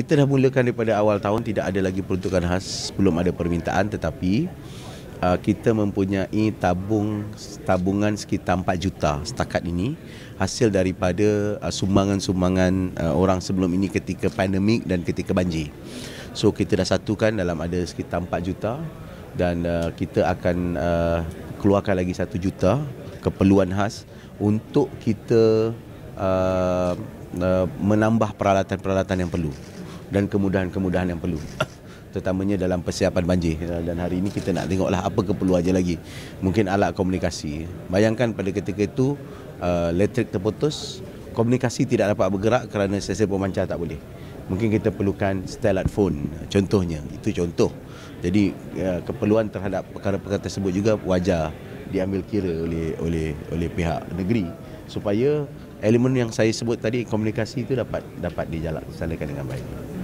kita dah mulakan daripada awal tahun tidak ada lagi peruntukan khas belum ada permintaan tetapi uh, kita mempunyai tabung tabungan sekitar 4 juta setakat ini hasil daripada uh, sumbangan-sumbangan uh, orang sebelum ini ketika pandemik dan ketika banjir. So kita dah satukan dalam ada sekitar 4 juta dan uh, kita akan uh, keluarkan lagi 1 juta keperluan khas untuk kita uh, uh, menambah peralatan-peralatan yang perlu dan kemudahan-kemudahan yang perlu terutamanya dalam persiapan banjir dan hari ini kita nak tengoklah apa keperluan aja lagi mungkin alat komunikasi bayangkan pada ketika itu uh, elektrik terputus komunikasi tidak dapat bergerak kerana sesi pemancar tak boleh mungkin kita perlukan satellite phone contohnya itu contoh jadi uh, keperluan terhadap perkara-perkara tersebut juga wajar diambil kira oleh oleh oleh pihak negeri supaya elemen yang saya sebut tadi komunikasi itu dapat dapat dijalankan dengan baik